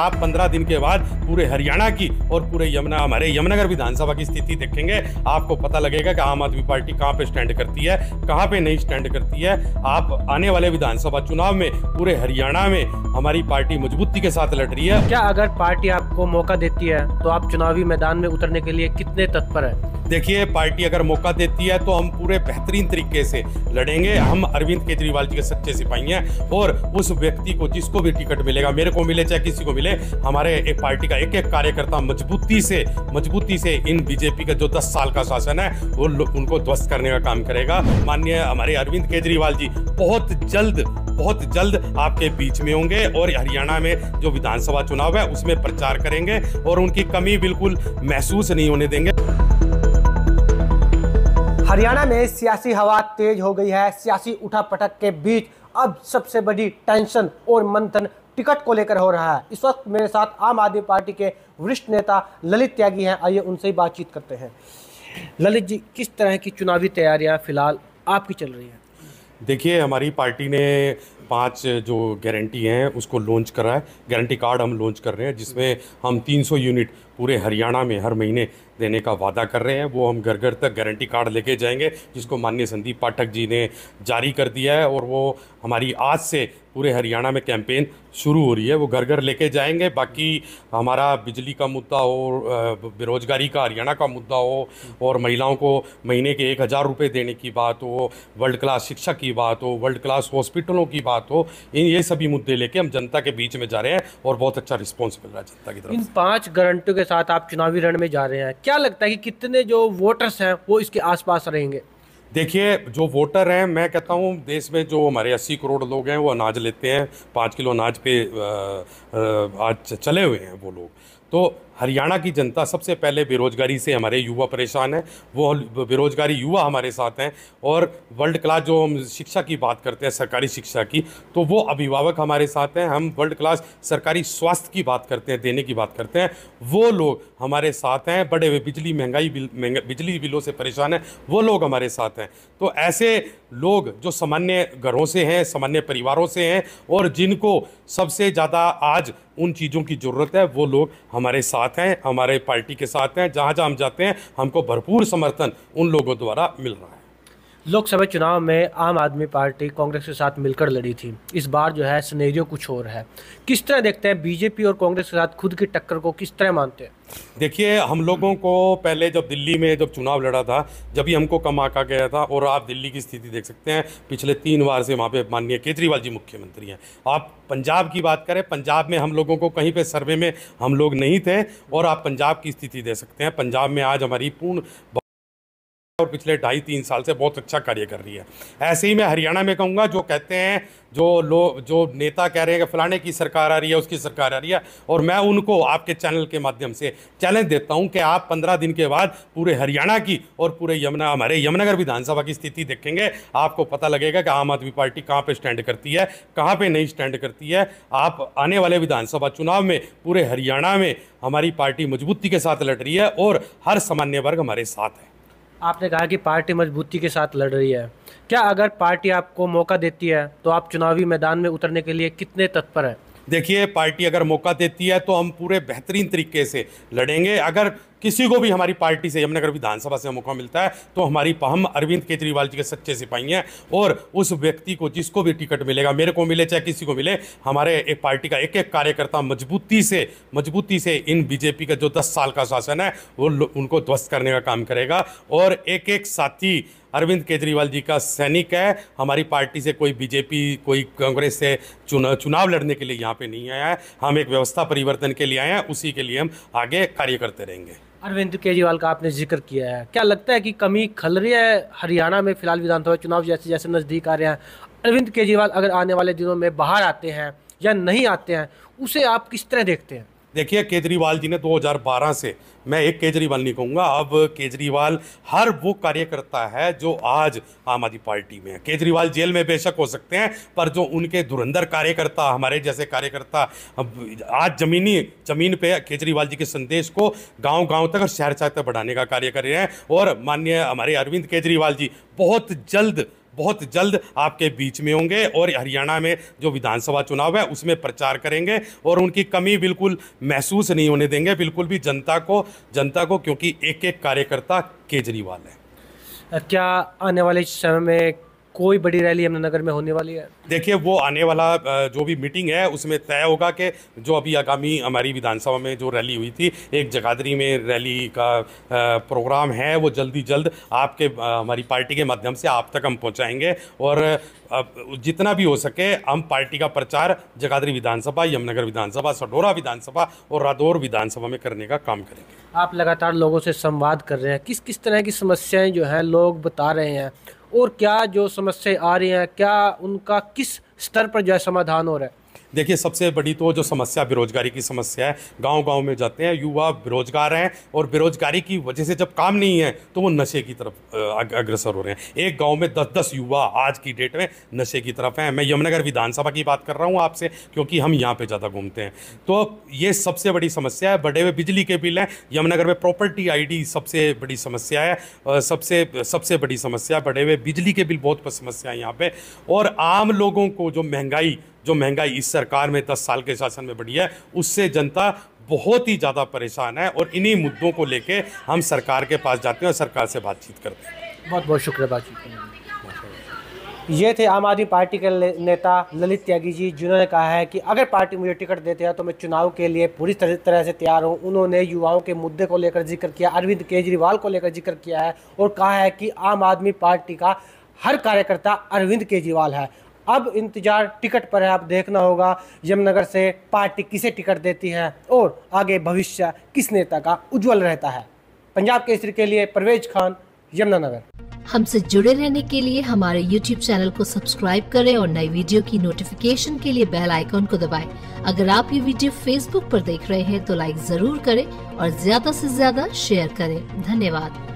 आप पंद्रह दिन के बाद पूरे हरियाणा की और पूरे यमुना हमारे यमुनानगर विधानसभा की स्थिति देखेंगे आपको पता लगेगा कि आम आदमी पार्टी कहाँ पे स्टैंड करती है कहाँ पे नहीं स्टैंड करती है आप आने वाले विधानसभा चुनाव में पूरे हरियाणा में हमारी पार्टी मजबूती के साथ लड़ रही है क्या अगर पार्टी आपको मौका देती है तो आप चुनावी मैदान में उतरने के लिए कितने तत्पर है देखिए पार्टी अगर मौका देती है तो हम पूरे बेहतरीन तरीके से लड़ेंगे हम अरविंद केजरीवाल जी के सच्चे सिपाही हैं और उस व्यक्ति को जिसको भी टिकट मिलेगा मेरे को मिले चाहे किसी को मिले हमारे एक पार्टी का एक एक कार्यकर्ता मजबूती से मजबूती से इन बीजेपी का जो दस साल का शासन है वो उनको ध्वस्त करने का काम करेगा माननीय हमारे अरविंद केजरीवाल जी बहुत जल्द बहुत जल्द आपके बीच में होंगे और हरियाणा में जो विधानसभा चुनाव है उसमें प्रचार करेंगे और उनकी कमी बिल्कुल महसूस नहीं होने देंगे हरियाणा में सियासी हवा तेज हो गई है सियासी उठापटक के बीच अब सबसे बड़ी टेंशन और मंथन टिकट को लेकर हो रहा है इस वक्त मेरे साथ आम आदमी पार्टी के वरिष्ठ नेता ललित त्यागी हैं आइए उनसे ही बातचीत करते हैं ललित जी किस तरह की चुनावी तैयारियां फिलहाल आपकी चल रही हैं देखिए हमारी पार्टी ने पांच जो गारंटी हैं उसको लॉन्च करा है गारंटी कार्ड हम लॉन्च कर रहे हैं जिसमें हम 300 यूनिट पूरे हरियाणा में हर महीने देने का वादा कर रहे हैं वो हम घर घर तक गारंटी कार्ड लेके जाएंगे जिसको माननीय संदीप पाठक जी ने जारी कर दिया है और वो हमारी आज से पूरे हरियाणा में कैंपेन शुरू हो रही है वो घर घर लेके जाएंगे बाकी हमारा बिजली का मुद्दा हो बेरोजगारी का हरियाणा का मुद्दा हो और महिलाओं को महीने के एक हज़ार रुपये देने की बात हो वर्ल्ड क्लास शिक्षा की बात हो वर्ल्ड क्लास हॉस्पिटलों की बात हो इन ये सभी मुद्दे लेके हम जनता के बीच में जा रहे हैं और बहुत अच्छा रिस्पॉन्स मिल रहा है जनता की तरफ इन पाँच गारंटियों के साथ आप चुनावी रण में जा रहे हैं क्या लगता है कि कितने जो वोटर्स हैं वो इसके आसपास रहेंगे देखिए जो वोटर हैं मैं कहता हूँ देश में जो हमारे अस्सी करोड़ लोग हैं वो अनाज लेते हैं पाँच किलो अनाज पे आज चले हुए हैं वो लोग तो हरियाणा की जनता सबसे पहले बेरोजगारी से हमारे युवा परेशान हैं वो बेरोजगारी युवा हमारे साथ हैं और वर्ल्ड क्लास जो हम शिक्षा की बात करते हैं सरकारी शिक्षा की तो वो अभिभावक हमारे साथ हैं हम वर्ल्ड क्लास सरकारी स्वास्थ्य की बात करते हैं देने की बात करते हैं वो लोग हमारे साथ हैं बड़े हुए बिजली महंगाई बिल बिजली बिलों से परेशान हैं वो लोग हमारे साथ हैं हैं तो ऐसे लोग जो सामान्य घरों से हैं सामान्य परिवारों से हैं और जिनको सबसे ज़्यादा आज उन चीज़ों की ज़रूरत है वो लोग हमारे साथ हैं हमारे पार्टी के साथ हैं जहाँ जहाँ हम जाते हैं हमको भरपूर समर्थन उन लोगों द्वारा मिल रहा है लोकसभा चुनाव में आम आदमी पार्टी कांग्रेस के साथ मिलकर लड़ी थी इस बार जो है स्नेरियो कुछ और है किस तरह देखते हैं बीजेपी और कांग्रेस के साथ खुद की टक्कर को किस तरह मानते हैं देखिए हम लोगों को पहले जब दिल्ली में जब चुनाव लड़ा था जब ही हमको कम आका गया था और आप दिल्ली की स्थिति देख सकते हैं पिछले तीन बार से वहाँ पे माननीय केजरीवाल जी मुख्यमंत्री हैं आप पंजाब की बात करें पंजाब में हम लोगों को कहीं पे सर्वे में हम लोग नहीं थे और आप पंजाब की स्थिति दे सकते हैं पंजाब में आज हमारी पूर्ण और पिछले ढाई तीन साल से बहुत अच्छा कार्य कर रही है ऐसे ही मैं हरियाणा में कहूँगा जो कहते हैं जो लोग जो नेता कह रहे हैं कि फलाने की सरकार आ रही है उसकी सरकार आ रही है और मैं उनको आपके चैनल के माध्यम से चैलेंज देता हूँ कि आप पंद्रह दिन के बाद पूरे हरियाणा की और पूरे यमुना हमारे यमुनानगर विधानसभा की स्थिति देखेंगे आपको पता लगेगा कि आम आदमी पार्टी कहाँ पर स्टैंड करती है कहाँ पर नहीं स्टैंड करती है आप आने वाले विधानसभा चुनाव में पूरे हरियाणा में हमारी पार्टी मजबूती के साथ लड़ रही है और हर सामान्य वर्ग हमारे साथ है आपने कहा कि पार्टी मजबूती के साथ लड़ रही है क्या अगर पार्टी आपको मौका देती है तो आप चुनावी मैदान में उतरने के लिए कितने तत्पर हैं देखिए पार्टी अगर मौका देती है तो हम पूरे बेहतरीन तरीके से लड़ेंगे अगर किसी को भी हमारी पार्टी से हमने अगर विधानसभा से मौका मिलता है तो हमारी हम अरविंद केजरीवाल जी के सच्चे सिपाही हैं और उस व्यक्ति को जिसको भी टिकट मिलेगा मेरे को मिले चाहे किसी को मिले हमारे एक पार्टी का एक एक कार्यकर्ता मजबूती से मजबूती से इन बीजेपी का जो दस साल का शासन है वो उनको ध्वस्त करने का काम करेगा और एक एक साथी अरविंद केजरीवाल जी का सैनिक है हमारी पार्टी से कोई बीजेपी कोई कांग्रेस से चुना चुनाव लड़ने के लिए यहाँ पे नहीं आया है हम एक व्यवस्था परिवर्तन के लिए आए हैं उसी के लिए हम आगे कार्य करते रहेंगे अरविंद केजरीवाल का आपने जिक्र किया है क्या लगता है कि कमी खल रही है हरियाणा में फिलहाल विधानसभा चुनाव जैसे जैसे नज़दीक आ रहे हैं अरविंद केजरीवाल अगर आने वाले दिनों में बाहर आते हैं या नहीं आते हैं उसे आप किस तरह देखते हैं देखिए केजरीवाल जी ने 2012 से मैं एक केजरीवाल नहीं कहूँगा अब केजरीवाल हर वो कार्यकर्ता है जो आज आम आदमी पार्टी में है केजरीवाल जेल में बेशक हो सकते हैं पर जो उनके धुरंधर कार्यकर्ता हमारे जैसे कार्यकर्ता आज जमीनी जमीन पे केजरीवाल जी के संदेश को गांव गांव तक और शहर शहर तक बढ़ाने का कार्य कर रहे हैं और माननीय हमारे अरविंद केजरीवाल जी बहुत जल्द बहुत जल्द आपके बीच में होंगे और हरियाणा में जो विधानसभा चुनाव है उसमें प्रचार करेंगे और उनकी कमी बिल्कुल महसूस नहीं होने देंगे बिल्कुल भी जनता को जनता को क्योंकि एक एक कार्यकर्ता केजरीवाल है क्या आने वाले समय में कोई बड़ी रैली यमुनानगर में होने वाली है देखिए वो आने वाला जो भी मीटिंग है उसमें तय होगा कि जो अभी आगामी हमारी विधानसभा में जो रैली हुई थी एक जगाधरी में रैली का प्रोग्राम है वो जल्दी जल्द आपके हमारी पार्टी के माध्यम से आप तक हम पहुँचाएंगे और जितना भी हो सके हम पार्टी का प्रचार जगाधरी विधानसभा यमुनगर विधानसभा सडोरा विधानसभा और रादौर विधानसभा में करने का काम करेंगे आप लगातार लोगों से संवाद कर रहे हैं किस किस तरह की समस्याएं जो हैं लोग बता रहे हैं और क्या जो समस्याएं आ रही हैं क्या उनका किस स्तर पर जो है समाधान हो रहा है देखिए सबसे बड़ी तो जो समस्या बेरोजगारी की समस्या है गांव गांव में जाते हैं युवा बेरोजगार हैं और बेरोजगारी की वजह से जब काम नहीं है तो वो नशे की तरफ अग्रसर हो रहे हैं एक गाँव में दस दस युवा आज की डेट में नशे की तरफ हैं मैं यमुनानगर विधानसभा की बात कर रहा हूँ आपसे क्योंकि हम यहाँ पर ज़्यादा घूमते हैं तो ये सबसे बड़ी समस्या है बड़े हुए बिजली के बिल हैं यमुनानगर में प्रॉपर्टी आई सबसे बड़ी समस्या है सबसे सबसे बड़ी समस्या बढ़े हुए बिजली के बिल बहुत समस्या है यहाँ पर और आम लोगों को जो महंगाई जो महंगाई इस सरकार में दस साल के शासन में बढ़ी है उससे जनता बहुत ही ज़्यादा परेशान है और इन्हीं मुद्दों को लेके हम सरकार के पास जाते हैं और सरकार से बातचीत करते हैं बहुत बहुत शुक्रिया बातचीत ये थे आम आदमी पार्टी के नेता ललित त्यागी जी जिन्होंने कहा है कि अगर पार्टी मुझे टिकट देते हैं तो मैं चुनाव के लिए पूरी तरह से तैयार हूं उन्होंने युवाओं के मुद्दे को लेकर जिक्र किया अरविंद केजरीवाल को लेकर जिक्र किया है और कहा है कि आम आदमी पार्टी का हर कार्यकर्ता अरविंद केजरीवाल है अब इंतजार टिकट पर है आप देखना होगा यमुनगर से पार्टी किसे टिकट देती है और आगे भविष्य किस नेता का उज्जवल रहता है पंजाब केसरी के लिए परवेज खान यमुनानगर हमसे जुड़े रहने के लिए हमारे YouTube चैनल को सब्सक्राइब करें और नई वीडियो की नोटिफिकेशन के लिए बेल आइकॉन को दबाएं। अगर आप ये वीडियो Facebook पर देख रहे हैं तो लाइक जरूर करें और ज्यादा से ज्यादा शेयर करें धन्यवाद